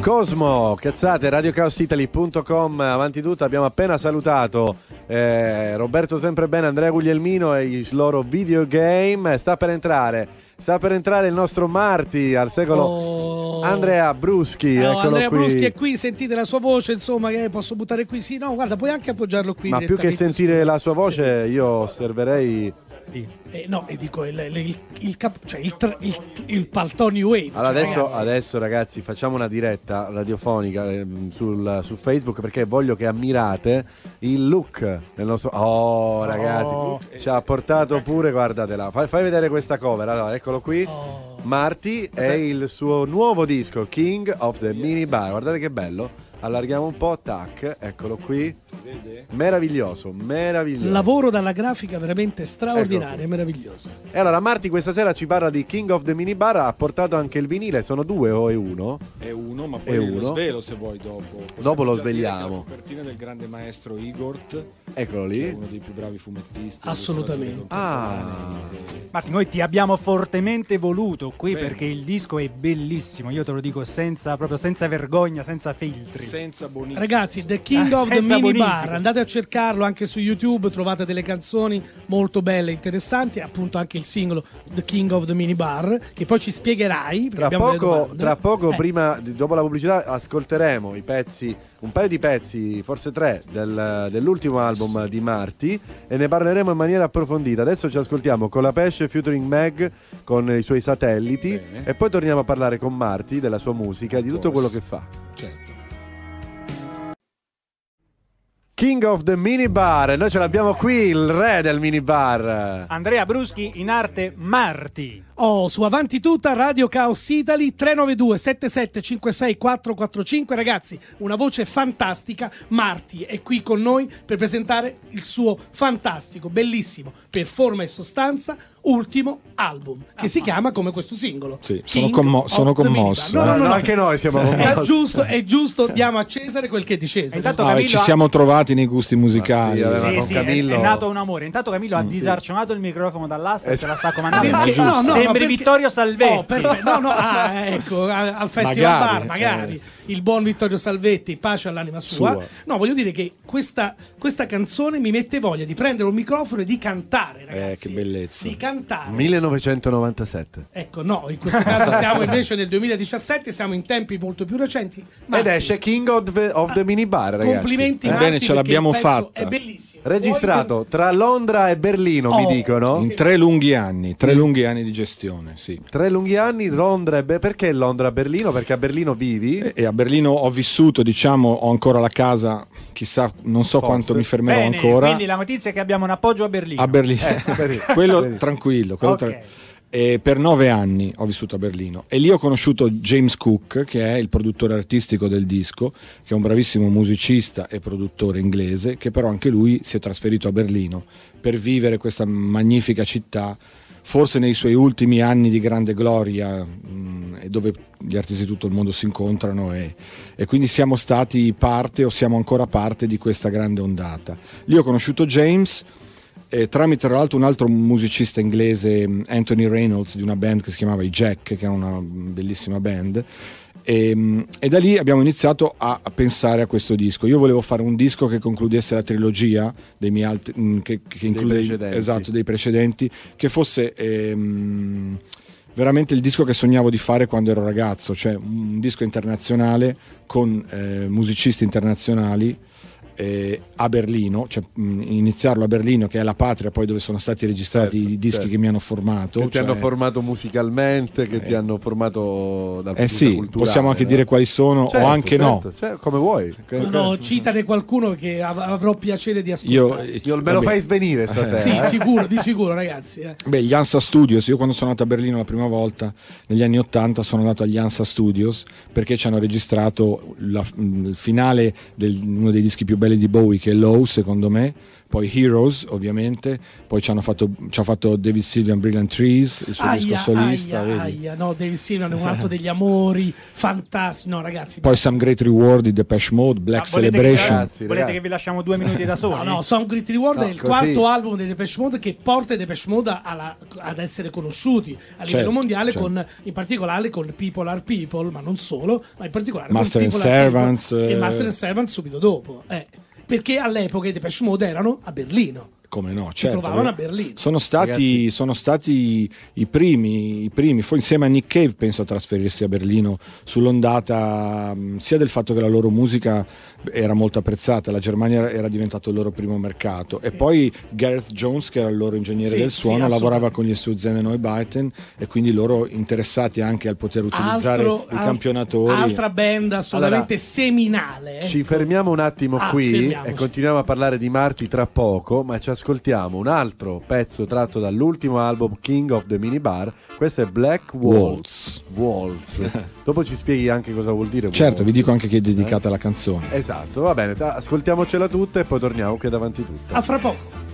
Cosmo, cazzate, radiocaositali.com, avanti tutto, abbiamo appena salutato eh, Roberto sempre bene, Andrea Guglielmino e il loro videogame, sta per entrare, sta per entrare il nostro Marti al secolo... Oh. Andrea Bruschi, no, Andrea qui. Bruschi è qui, sentite la sua voce, insomma, che posso buttare qui. Sì, no, guarda, puoi anche appoggiarlo qui. Ma più che sentire su... la sua voce, io osserverei eh, no, e dico il, il, il, cap, cioè il paltò New Wave. Cioè, allora cioè, adesso, ragazzi. adesso, ragazzi. facciamo una diretta radiofonica eh, sul, su Facebook perché voglio che ammirate il look del nostro. Oh, ragazzi, oh. ci ha portato pure. Guardatela, fai, fai vedere questa cover. Allora, eccolo qui. Oh. Marty è il suo nuovo disco, King of the Mini Bar. Guardate che bello allarghiamo un po', tac, eccolo qui. Meraviglioso, meraviglioso. Lavoro dalla grafica veramente straordinaria, ecco. meravigliosa. E allora Marti questa sera ci parla di King of the Minibar, ha portato anche il vinile, sono due o è uno? È uno, ma poi è uno. lo svelo se vuoi dopo. Possiamo dopo lo svegliamo. La copertina del grande maestro Igor. Eccolo lì. uno dei più bravi fumettisti. Assolutamente. Ah. Marti, noi ti abbiamo fortemente voluto qui Bene. perché il disco è bellissimo, io te lo dico senza, proprio senza vergogna, senza filtri. Senza Bonini. Ragazzi, The King ah, of the Mini Bonini. Bar, andate a cercarlo anche su YouTube, trovate delle canzoni molto belle, interessanti, appunto anche il singolo The King of the Mini Bar, che poi ci spiegherai. Tra poco, tra poco eh. prima, dopo la pubblicità, ascolteremo i pezzi, un paio di pezzi, forse tre, del, dell'ultimo album sì. di Marti e ne parleremo in maniera approfondita. Adesso ci ascoltiamo con la Pesce Futuring Mag, con i suoi satelliti Bene. e poi torniamo a parlare con Marti della sua musica, di tutto quello che fa. Certo. King of the Minibar, noi ce l'abbiamo qui, il re del minibar. Andrea Bruschi in arte Marti. Oh, su Avanti Tutta, Radio Chaos Italy 392 7756 445. Ragazzi, una voce fantastica. Marti è qui con noi per presentare il suo fantastico, bellissimo, per forma e sostanza, ultimo album, che ah, si ah. chiama come questo singolo. Sì, sono, commo- sono commosso. Eh? No, no, no, anche noi siamo commossi. È giusto, è giusto, diamo a Cesare quel che è di Cesare. Intanto ah, ci siamo trovati nei gusti musicali. Ah, sì, sì, sì, Camillo... è, è, nato un amore. Intanto Camillo ha mm, disarcionato il microfono dall'asta e eh, se la sta comandando. Perché, no, no, Sembri perché... Vittorio Salvetti. No, perfetto. No, no, ah, ecco, al festival magari, bar, magari. Eh il buon Vittorio Salvetti, pace all'anima sua. sua. No, voglio dire che questa, questa, canzone mi mette voglia di prendere un microfono e di cantare, eh, ragazzi. Eh, che bellezza. Di cantare. 1997. Ecco, no, in questo caso siamo invece nel 2017, siamo in tempi molto più recenti. Marti. Ed esce King of the, of the ah, Minibar, ragazzi. Complimenti, eh. Marti, Bene, ce l'abbiamo fatta. È bellissimo. Registrato tra Londra e Berlino, oh, mi dicono. In tre lunghi anni, tre lunghi anni di gestione, sì. Tre lunghi anni, Londra e... Be- perché Londra-Berlino? Perché a Berlino vivi. E, e a Berlino ho vissuto, diciamo, ho ancora la casa, chissà, non so Forse. quanto mi fermerò Bene, ancora. Quindi la notizia è che abbiamo un appoggio a Berlino. A Berlino, eh, quello Berlino. tranquillo. Quello okay. tra... E per nove anni ho vissuto a Berlino e lì ho conosciuto James Cook, che è il produttore artistico del disco, che è un bravissimo musicista e produttore inglese, che però anche lui si è trasferito a Berlino per vivere questa magnifica città forse nei suoi ultimi anni di grande gloria mh, mm, dove gli artisti di tutto il mondo si incontrano e, e, quindi siamo stati parte o siamo ancora parte di questa grande ondata. Lì ho conosciuto James eh, tramite tra l'altro un altro musicista inglese, mm, Anthony Reynolds, di una band che si chiamava i Jack, che era una mm, bellissima band e, ehm, e, da lì abbiamo iniziato a, pensare a questo disco. Io volevo fare un disco che concludesse la trilogia dei alt- mm, che, che include, dei, precedenti. Esatto, dei precedenti, che fosse ehm, veramente il disco che sognavo di fare quando ero ragazzo, cioè un disco internazionale con eh, musicisti internazionali eh, a Berlino, cioè mh, mm, iniziarlo a Berlino che è la patria poi dove sono stati registrati certo, i dischi certo. che mi hanno formato. Che cioè... ti hanno cioè, formato musicalmente, che eh. ti hanno formato dal punto eh sì, culturale, possiamo anche no? dire quali sono certo, o anche no. Certo, cioè, come vuoi. No, no, citane qualcuno che av- avrò piacere di ascoltare. Io, eh, io me lo fai svenire eh. stasera. sì, eh. sicuro, di sicuro ragazzi. Beh, gli Ansa Studios, io quando sono andato a Berlino la prima volta negli anni Ottanta, sono andato agli Ansa Studios perché ci hanno registrato la, mh, il finale di uno dei dischi più belli belli di Bowie che è Low secondo me poi Heroes ovviamente, poi ci, hanno fatto, ci ha fatto David Sylvian Brilliant Trees, il suo aia, disco solista. Aia, aia. no, David Sylvian è un altro degli amori, fantastico, no ragazzi. Poi Some Great Reward di Depeche Mode, Black ah, Celebration. Che, ragazzi, volete che vi lasciamo due minuti da soli? No, no, Some Great Reward no, è il così. quarto album di Depeche Mode che porta Depeche Mode alla, ad essere conosciuti a livello certo, mondiale, certo. Con, in particolare con People Are People, ma non solo, ma in particolare Master con and Servants. Eh... E Master and Servants subito dopo. Eh perché all'epoca i Depeche Mode erano a Berlino come no, certo. Si trovavano a Berlino. Sono stati, sono stati i, primi, i primi, fu insieme a Nick Cave penso a trasferirsi a Berlino sull'ondata sia del fatto che la loro musica era molto apprezzata, la Germania era diventato il loro primo mercato e poi Gareth Jones che era il loro ingegnere sì, del suono sì, lavorava con gli Stuzen e Neubaiten e quindi loro interessati anche al poter utilizzare Altro, i campionatori. Altra band assolutamente allora, seminale. Ecco. Ci fermiamo un attimo ah, qui e continuiamo a parlare di Marti tra poco, ma ci ascoltiamo ascoltiamo un altro pezzo tratto dall'ultimo album King of the Minibar. Questo è Black Waltz. Waltz. Dopo ci spieghi anche cosa vuol dire. Certo, Waltz. vi dico anche che è dedicata eh? la canzone. Esatto, va bene, ascoltiamocela tutta e poi torniamo qui davanti tutta. A fra poco.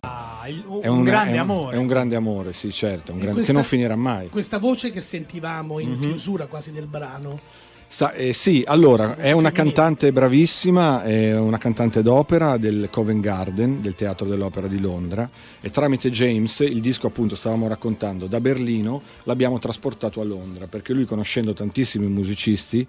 Un, ah, è un, grande è un, amore. È un grande amore, sì, certo, grande, questa, che non finirà mai. Questa voce che sentivamo in mm-hmm. chiusura quasi del brano Sa, eh, sì, allora, è una cantante bravissima, è una cantante d'opera del Covent Garden, del Teatro dell'Opera di Londra e tramite James, il disco appunto stavamo raccontando, da Berlino l'abbiamo trasportato a Londra perché lui conoscendo tantissimi musicisti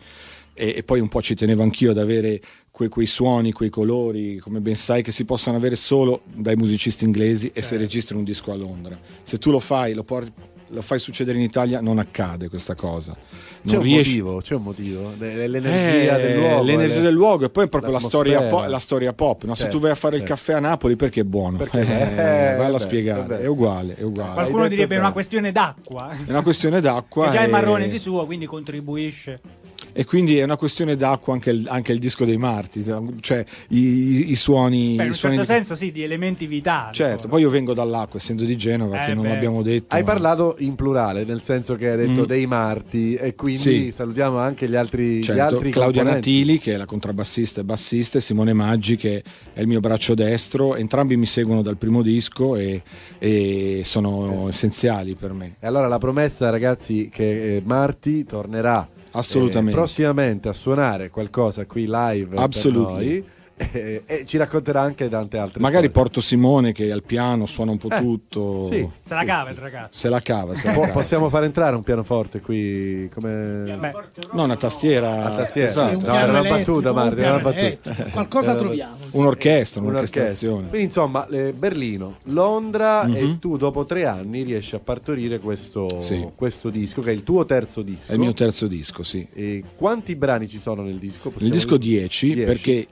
e, e poi un po' ci tenevo anch'io ad avere que, quei suoni, quei colori, come ben sai, che si possono avere solo dai musicisti inglesi e se certo. registri un disco a Londra. Se tu lo fai, lo porti lo fai succedere in Italia non accade questa cosa. Non c'è, un riesci... motivo, c'è un motivo, l'energia eh, del luogo. L'energia le... del luogo e poi è proprio la storia, po- la storia, pop. No? Certo, Se tu certo, vai a fare certo. il caffè a Napoli perché è buono, perché? Eh, eh, bello a spiegare, è uguale. È uguale. Qualcuno direbbe è una questione d'acqua. È una questione d'acqua. e già è marrone di suo, quindi contribuisce e quindi è una questione d'acqua anche il, anche il disco dei Marti, cioè i, i suoni... Beh, in un suoni certo di... senso sì, di elementi vitali. Certo, poi io vengo dall'acqua, essendo di Genova, eh, che non beh. l'abbiamo detto. Hai ma... parlato in plurale, nel senso che hai detto mm. dei Marti e quindi sì. salutiamo anche gli altri... Certo, gli altri Claudia componenti. Natili, che è la contrabbassista e bassista, e Simone Maggi, che è il mio braccio destro, entrambi mi seguono dal primo disco e, e sono eh. essenziali per me. E allora la promessa, ragazzi, che eh, Marti tornerà assolutamente. Eh, prossimamente a suonare qualcosa qui live assolutamente e, eh, eh, ci racconterà anche tante altre magari storie. Porto Simone che al piano suona un po' eh, tutto sì. se la cava il ragazzo se la cava, se la eh, cava possiamo sì. far entrare un pianoforte qui come no una tastiera, una tastiera. Esatto. Un no, era una battuta, Marti, era una battuta. qualcosa troviamo un'orchestra un'orchestrazione quindi insomma Berlino Londra mm -hmm. e mhm. tu dopo tre anni riesci a partorire questo, sì. questo, disco che è il tuo terzo disco è il mio terzo disco sì e quanti brani ci sono nel disco? Possiamo nel disco 10 perché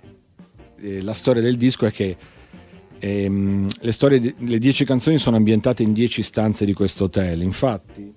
eh, la storia del disco è che ehm, le, storie, le dieci canzoni sono ambientate in dieci stanze di questo hotel. Infatti,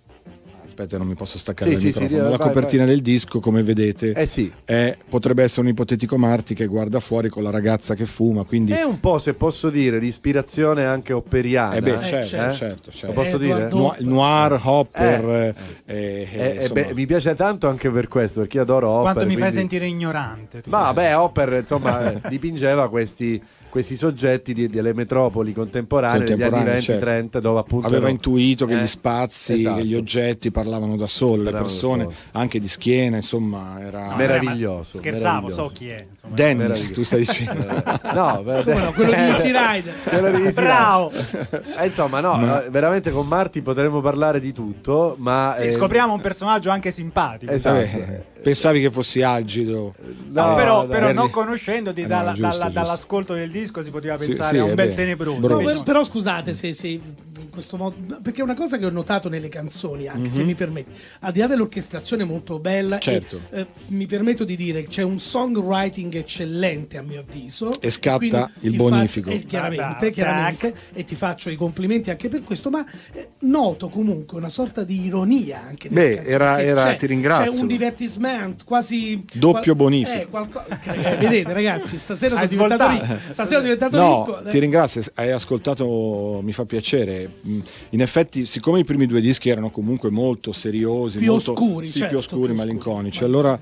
Aspetta, non mi posso staccare sì, sì, sì, la vai, copertina vai. del disco, come vedete, eh sì. è, potrebbe essere un ipotetico Marti che guarda fuori con la ragazza che fuma. Quindi... È un po', se posso dire, di ispirazione anche operiana Eh beh, eh, certo, eh? certo, certo, certo. posso dire? No, noir, Hopper. Eh. Eh. Beh, mi piace tanto anche per questo, perché io adoro Hopper. Quanto mi quindi... fai sentire ignorante. Ma beh, Hopper, insomma, dipingeva questi questi soggetti di, delle metropoli contemporanee, contemporanee degli anni 20-30 certo. dove appunto aveva ero... intuito che eh, gli spazi esatto. gli oggetti parlavano da soli le persone solo. anche di schiena insomma era no, meraviglioso scherzavo meraviglioso. so chi è insomma, Dennis tu stai dicendo no quello, quello di Easy Rider quello di Easy bravo eh, insomma no, no, eh, veramente con Marti potremmo parlare di tutto ma sì, eh... scopriamo un personaggio anche simpatico esatto eh, Pensavi che fossi algido. No, eh, però, però Barry... non conoscendo eh, dalla, no, giusto, dalla, dall'ascolto del disco si poteva pensare sì, sì, a un bel tenebroso. No, però, però scusate se, se in questo modo, perché è una cosa che ho notato nelle canzoni, anche mm-hmm. se mhm. mi permetti, al di là dell'orchestrazione molto bella, certo. e, eh, mi permetto di dire c'è un songwriting eccellente a mio avviso. E scatta il bonifico. Fa, eh, chiaramente, chiaramente e ti faccio i complimenti anche per questo, ma eh, noto comunque una sorta di ironia anche nelle Beh, canzoni, era, era ti ringrazio. C'è un divertisement quasi... Doppio qual- bonifico. Eh, qualco- eh, vedete ragazzi, stasera sono diventato ricco. Stasera sono diventato no, ricco. Ti ringrazio, hai ascoltato, mi fa piacere Mm, in effetti siccome i primi due dischi erano comunque molto seriosi, più molto, oscuri, sì, certo, più oscuri, più malinconici, oscuri. allora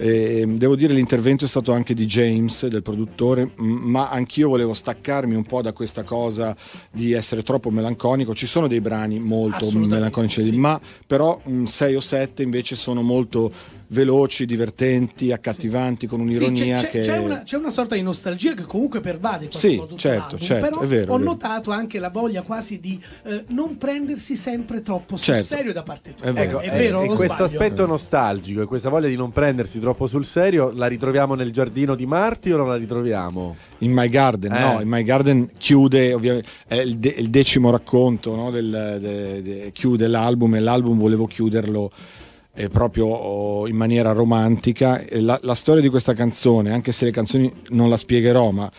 e ehm, devo dire l'intervento è stato anche di James, del produttore, ma anch'io volevo staccarmi un po' da questa cosa di essere troppo melanconico. Ci sono dei brani molto melanconici, sì. ma però 6 o 7 invece sono molto veloci, divertenti, accattivanti, sì. con un'ironia sì, c'è, che... C'è una, c'è una, sorta di nostalgia che comunque pervade Sì, certo, album, certo, però è vero. Ho vero. notato anche la voglia quasi di eh, non prendersi sempre troppo certo. sul serio da parte tua. È vero, ecco, è, è vero, eh, e questo sbaglio. aspetto nostalgico e questa voglia di non prendersi troppo troppo sul serio, la ritroviamo nel giardino di Marti o non la ritroviamo? In My Garden, eh. no, in My Garden chiude ovviamente è il, de- il decimo racconto, no, del, de- de- chiude l'album e l'album volevo chiuderlo eh, proprio oh, in maniera romantica. La-, la storia di questa canzone, anche se le canzoni non la spiegherò, ma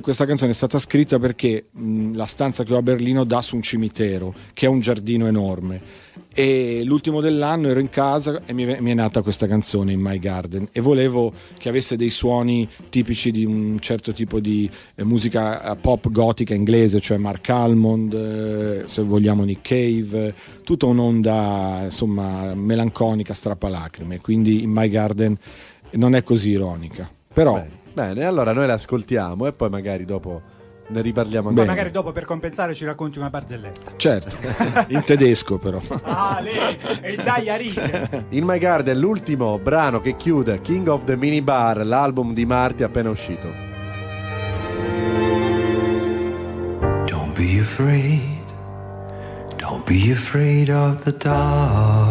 questa canzone è stata scritta perché mh, la stanza che ho a Berlino dà su un cimitero, che è un giardino enorme. E l'ultimo dell'anno ero in casa e mi, mi, è nata questa canzone in My Garden e volevo che avesse dei suoni tipici di un certo tipo di eh, musica eh, pop gotica inglese, cioè Mark Almond, eh, se vogliamo Nick Cave, tutta un'onda insomma melanconica, strappalacrime. Quindi in My Garden non è così ironica. Però Beh Bene, allora noi l'ascoltiamo e poi magari dopo ne riparliamo ancora. magari dopo per compensare ci racconti una barzelletta. Certo, in tedesco però. ah, lei, e dai a ride. In My Guard è l'ultimo brano che chiude King of the Minibar, l'album di Marti appena uscito. Don't be afraid, don't be afraid of the dark.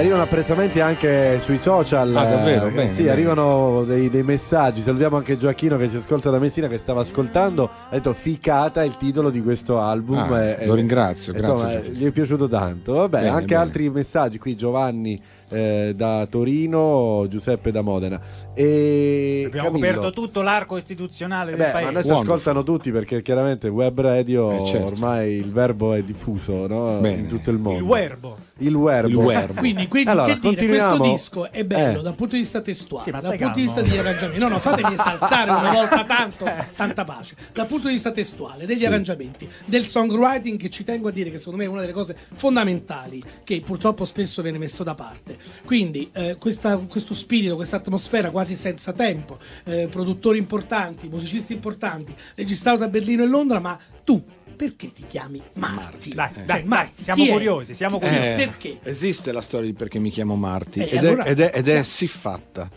arrivano apprezzamenti anche sui social. Ah, davvero? Eh, bene, sì, bene. arrivano dei, dei, messaggi. Salutiamo anche Gioacchino che ci ascolta da Messina, che stava ascoltando. Ha detto ficata il titolo di questo album. Ah, eh, lo ringrazio, insomma, eh, grazie. Insomma, gli è piaciuto tanto. Vabbè, bene, anche altri messaggi qui, Giovanni eh, da Torino, Giuseppe da Modena. E Abbiamo Camillo. coperto tutto l'arco istituzionale eh del paese. Ma adesso ci ascoltano tutti perché chiaramente web radio eh certo. ormai il verbo è diffuso no? in tutto il mondo. Il verbo. Il verbo. quindi, quindi allora, che dire, questo disco è bello eh. dal punto di vista testuale, sì, dal punto di vista degli arrangiamenti. No, no, fatemi saltare una volta tanto, eh. santa pace. Dal punto di vista testuale, degli sì. arrangiamenti, del songwriting che ci tengo a dire che secondo me è una delle cose fondamentali che purtroppo spesso viene messo da parte. Quindi eh, questa, questo spirito, questa atmosfera quasi senza tempo, eh, produttori importanti, musicisti importanti, registrato da Berlino e Londra, ma tu perché ti chiami Marti? Marti. Dai, eh. Marti siamo curiosi, siamo curiosi. Eh, perché? Esiste la storia di perché mi chiamo Marti eh, ed, allora... è, ed, è, ed è siffatta.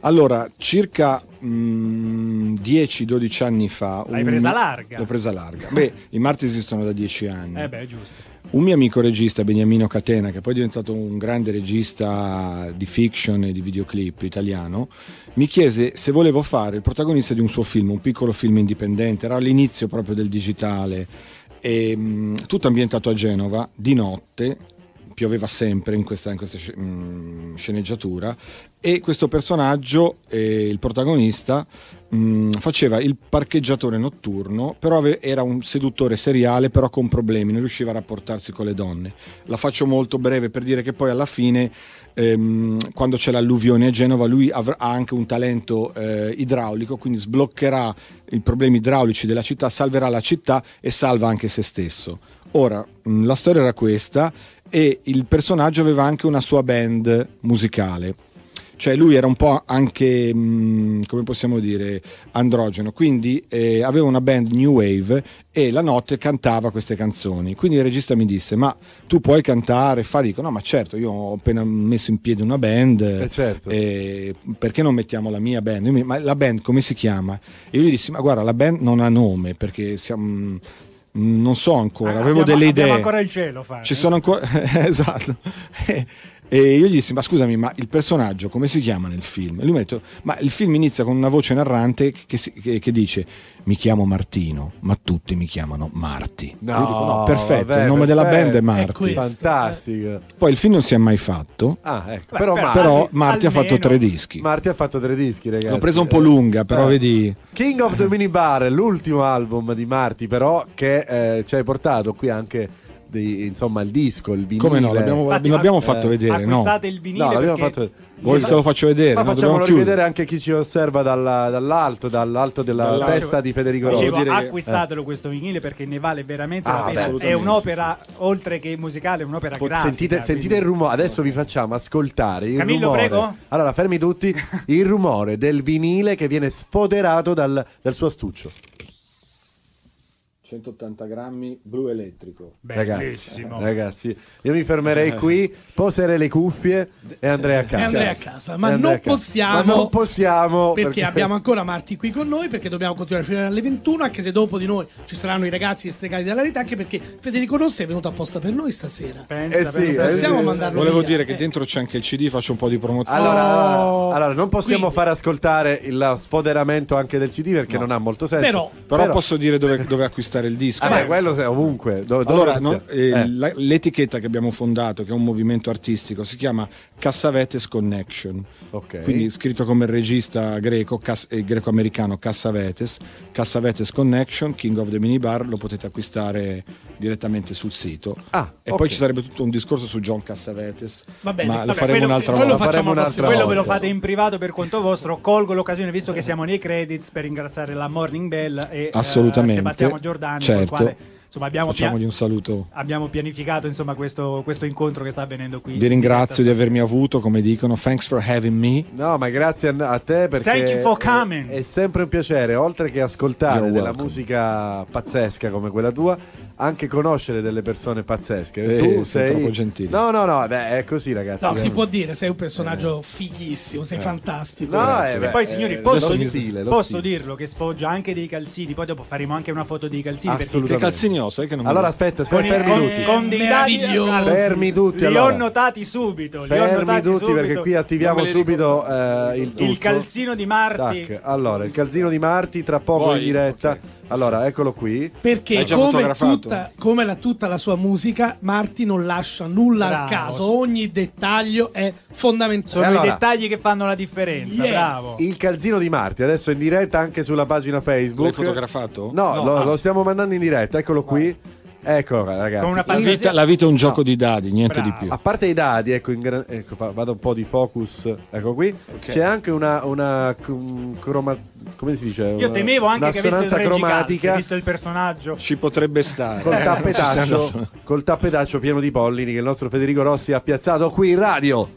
Allora, circa 10-12 mm, anni fa... L'hai un... presa larga. L'ho presa larga. Beh, i Marti esistono da 10 anni. Eh beh, giusto. Un mio amico regista, Beniamino Catena, che poi è diventato un grande regista di fiction e di videoclip italiano, mi chiese se volevo fare il protagonista di un suo film, un piccolo film indipendente, era all'inizio proprio del digitale, e, ehm, tutto ambientato a Genova, di notte, pioveva sempre in questa, in questa mm, sceneggiatura e questo personaggio, eh, il protagonista, mh, mm, faceva il parcheggiatore notturno, però ave- era un seduttore seriale, però con problemi, non riusciva a rapportarsi con le donne. La faccio molto breve per dire che poi alla fine, ehm, quando c'è l'alluvione a Genova, lui av- ha anche un talento eh, idraulico, quindi sbloccherà i problemi idraulici della città, salverà la città e salva anche se stesso. Ora, mh, mm, la storia era questa e il personaggio aveva anche una sua band musicale. Cioè lui era un po' anche, mm, come possiamo dire, androgeno, quindi eh, aveva una band New Wave e la notte cantava queste canzoni. Quindi il regista mi disse, ma tu puoi cantare? Fa, dico, no, ma certo, io ho appena messo in piedi una band, eh certo. eh, perché non mettiamo la mia band? Mi, ma la band come si chiama? E io gli dissi, ma guarda, la band non ha nome, perché siamo non so ancora, avevo abbiamo, delle idee. Ci sono ancora il cielo, fare. Ci sono ancora esatto. E io gli dissi, ma scusami, ma il personaggio come si chiama nel film? E lui mi ha detto, ma il film inizia con una voce narrante che, si, che, che dice, mi chiamo Martino, ma tutti mi chiamano Marti. No, dico, no perfetto, vabbè, il nome perfetto. della band è Marti. È eh. Fantastico. Poi il film non si è mai fatto, ah, ecco. Beh, però, Marti, però Marti ha fatto tre dischi. Marti ha fatto tre dischi, ragazzi. L'ho presa un po' lunga, però eh. vedi... King of the Minibar, l'ultimo album di Marti, però, che eh, ci hai portato qui anche di, insomma, il disco, il vinile. Come no? L'abbiamo, Infatti, l'abbiamo fatto eh, vedere. Acquistate il vinile. No, l'abbiamo perché... fatto Vuoi sì, che te lo faccio vedere? Ma no, facciamolo vedere anche chi ci osserva dalla, dall'alto, dall'alto della dalla, testa di Federico Rossi. Dicevo, acquistatelo eh. questo vinile perché ne vale veramente ah, la pena. È un'opera, sì, sì. oltre che musicale, è un'opera po- grafica. Sentite, sentite, il rumore, adesso vi facciamo ascoltare il Camillo, rumore. prego. Allora, fermi tutti, il rumore del vinile che viene sfoderato dal, dal suo astuccio. 180 grammi blu elettrico. Bellissimo. Ragazzi, io mi fermerei qui, poserei le cuffie e andrei a casa. E andrei a casa, ma, non, casa. Possiamo, ma non, possiamo, perché, perché, abbiamo ancora Marti qui con noi, perché dobbiamo continuare fino alle 21, anche se dopo di noi ci saranno i ragazzi stregati dalla rete, anche perché Federico Rossi è venuto apposta per noi stasera. Pensa, eh sì, pensa. Eh possiamo eh, mandarlo Volevo via. dire che dentro c'è anche il CD, faccio un po' di promozione. Allora, oh. allora non possiamo Quindi. far ascoltare il sfoderamento anche del CD perché no. non ha molto senso. Però, però, però posso dire dove, dove acquistare passare il disco. Ah, eh, quello è ovunque. Do, allora, no, eh, eh. l'etichetta che abbiamo fondato, che è un movimento artistico, si chiama Cassavetes Connection. Okay. Quindi scritto come regista greco, cas- eh, greco-americano Cassavetes, Cassavetes Connection, King of the Minibar, lo potete acquistare direttamente sul sito. Ah, e okay. poi ci sarebbe tutto un discorso su John Cassavetes, Va bene, ma lo faremo un'altra volta. Quello, un'altra quello ve lo fate in privato per conto vostro, colgo l'occasione visto che siamo nei credits per ringraziare la Morning Bell e eh, Assolutamente. Eh, Sebastiano Giordani certo insomma, abbiamo Facciamogli un saluto. Abbiamo pianificato insomma, questo, questo, incontro che sta avvenendo qui. Vi ringrazio di avermi avuto, come dicono. Thanks for having me. No, ma grazie a te perché è, è, sempre un piacere, oltre che ascoltare You're della musica pazzesca come quella tua anche conoscere delle persone pazzesche. Eh, tu sei troppo gentile. No, no, no, beh, è così, ragazzi. No, si può dire, sei un personaggio eh. fighissimo, sei eh. fantastico. No, eh, beh, poi, signori, eh, posso, stile, posso dirlo che sfoggia anche dei calzini. Poi dopo faremo anche una foto dei calzini. Assolutamente. Che calzini ho? Sai che non mi Allora aspetta, con, fermi con, tutti. Con dei dati fermi tutti. Li ho notati subito. Li fermi ho notati tutti subito. perché qui attiviamo subito eh, il tutto. Il calzino di Marti. Allora, il calzino di Marti tra poco in diretta. Allora, eccolo qui. Perché come, tutta, come la, tutta, la, sua musica, Marti non lascia nulla bravo. al caso, ogni dettaglio è fondamentale. Sono allora, i dettagli che fanno la differenza, yes. bravo. Il calzino di Marti, adesso in diretta anche sulla pagina Facebook. L'hai fotografato? No, no lo, ah. lo, stiamo mandando in diretta, eccolo qui. Ah. Ecco, ragazzi. La vita, la, vita, è un gioco no. di dadi, niente Bravo. di più. A parte i dadi, ecco, gran... ecco, vado un po' di focus. Ecco qui. Okay. C'è anche una, una croma... come si dice? Io temevo anche che avesse il cromatica. visto il personaggio. Ci potrebbe stare. Col eh, tappetaccio, col tappetaccio pieno di pollini che il nostro Federico Rossi ha piazzato qui in radio.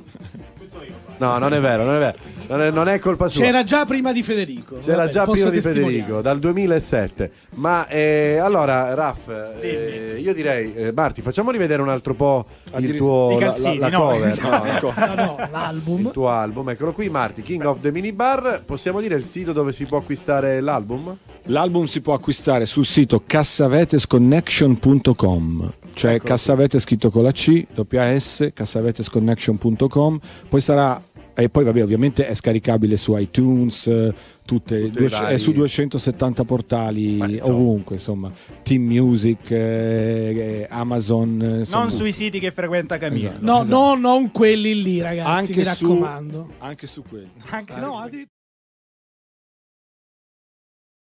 No, non è vero, non è vero. Non è, non è colpa sua. C'era già prima di Federico. C'era Vabbè, già prima di Federico, dal 2007. Ma eh, allora, Raf, eh, io direi, eh, Marti, facciamo rivedere un altro po' il tuo I no, cover. No, l'album. Il tuo album, eccolo qui, Marti, King of the Minibar. Possiamo dire il sito dove si può acquistare l'album? L'album si può acquistare sul sito cassavetesconnection.com cioè ecco. Cassavete scritto con la C, WS, cassavetesconnection.com, poi sarà e poi vabbè ovviamente è scaricabile su iTunes eh, tutte, due, è su 270 portali insomma. ovunque insomma Team Music eh, eh Amazon eh, insomma, non sui siti che frequenta Camilla esatto, no, esatto. no non quelli lì ragazzi anche mi raccomando su, anche su quelli anche, no, addirittura